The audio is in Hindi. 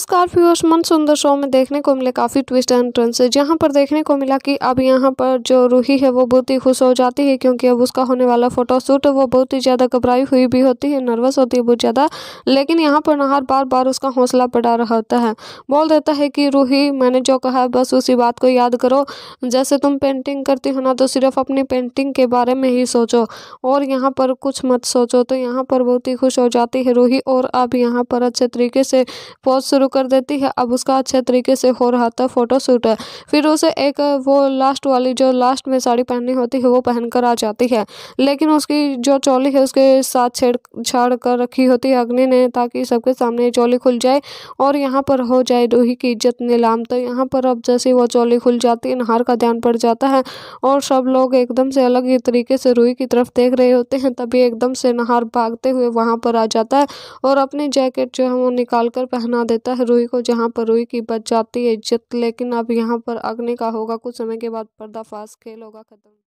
नमस्कार मन सुंदर शो में देखने को मिले काफ़ी ट्विस्ट एंड टर्न्स जहाँ पर देखने को मिला कि अब यहाँ पर जो रूही है वो बहुत ही खुश हो जाती है क्योंकि अब उसका होने वाला फोटोशूट वो बहुत ही ज़्यादा घबराई हुई भी होती है नर्वस होती है बहुत ज़्यादा लेकिन यहाँ पर नहार बार बार उसका हौसला बढ़ा रहा होता है बोल देता है कि रूही मैंने जो कहा बस उसी बात को याद करो जैसे तुम पेंटिंग करती हो ना तो सिर्फ अपनी पेंटिंग के बारे में ही सोचो और यहाँ पर कुछ मत सोचो तो यहाँ पर बहुत ही खुश हो जाती है रूही और अब यहाँ पर अच्छे तरीके से पोज शुरू कर देती है अब उसका अच्छे तरीके से हो रहा था फोटोशूट फिर उसे एक वो लास्ट वाली जो लास्ट में साड़ी पहननी होती है वो पहन कर आ जाती है लेकिन उसकी जो चोली है उसके साथ छेड़छाड़ कर रखी होती है अग्नि ने ताकि सबके सामने चोली खुल जाए और यहाँ पर हो जाए रूही की इज्जत नीलाम तो यहाँ पर अब जैसे वो चोली खुल जाती है नहार का ध्यान पड़ जाता है और सब लोग एकदम से अलग ही तरीके से रूही की तरफ देख रहे होते हैं तभी एकदम से नहार भागते हुए वहाँ पर आ जाता है और अपनी जैकेट जो है वो निकाल कर पहना देता है है रूही को जहां पर रूही की बच जाती है इज्जत लेकिन अब यहां पर अग्नि का होगा कुछ समय के बाद पर्दाफाश खेल होगा खत्म